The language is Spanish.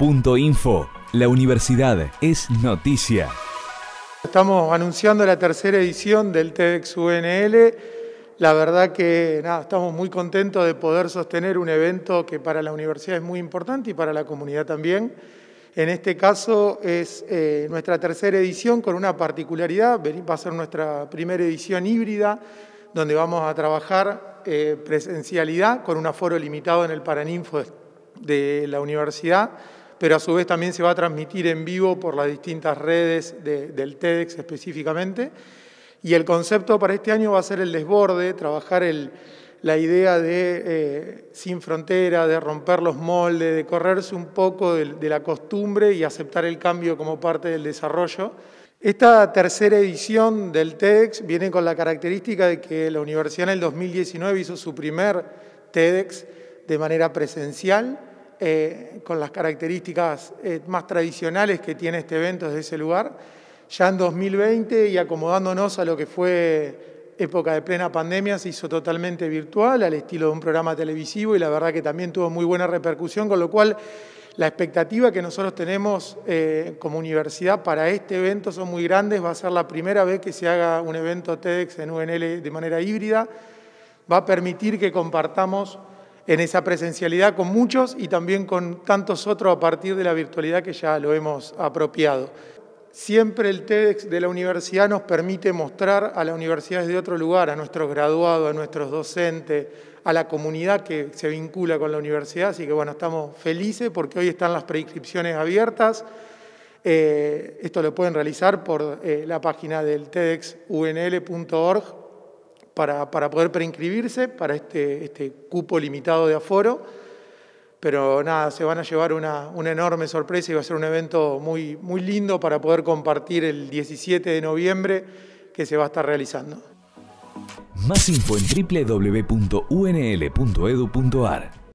Info. La universidad es noticia. Estamos anunciando la tercera edición del TEDxUNL. La verdad que nada, estamos muy contentos de poder sostener un evento que para la universidad es muy importante y para la comunidad también. En este caso es eh, nuestra tercera edición con una particularidad, va a ser nuestra primera edición híbrida, donde vamos a trabajar eh, presencialidad con un aforo limitado en el Paraninfo de la universidad pero a su vez también se va a transmitir en vivo por las distintas redes del TEDx específicamente. Y el concepto para este año va a ser el desborde, trabajar la idea de eh, sin frontera, de romper los moldes, de correrse un poco de, de la costumbre y aceptar el cambio como parte del desarrollo. Esta tercera edición del TEDx viene con la característica de que la universidad en el 2019 hizo su primer TEDx de manera presencial eh, con las características eh, más tradicionales que tiene este evento desde ese lugar, ya en 2020 y acomodándonos a lo que fue época de plena pandemia, se hizo totalmente virtual, al estilo de un programa televisivo y la verdad que también tuvo muy buena repercusión, con lo cual la expectativa que nosotros tenemos eh, como universidad para este evento son muy grandes, va a ser la primera vez que se haga un evento TEDx en UNL de manera híbrida, va a permitir que compartamos en esa presencialidad con muchos y también con tantos otros a partir de la virtualidad que ya lo hemos apropiado. Siempre el TEDx de la universidad nos permite mostrar a las universidades de otro lugar, a nuestros graduados, a nuestros docentes, a la comunidad que se vincula con la universidad. Así que bueno, estamos felices porque hoy están las preinscripciones abiertas. Eh, esto lo pueden realizar por eh, la página del tedxunl.org para, poder preinscribirse para este, este, cupo limitado de aforo. Pero nada, se van a llevar una, una, enorme sorpresa y va a ser un evento muy, muy lindo para poder compartir el 17 de noviembre que se va a estar realizando. Más info en www.unl.edu.ar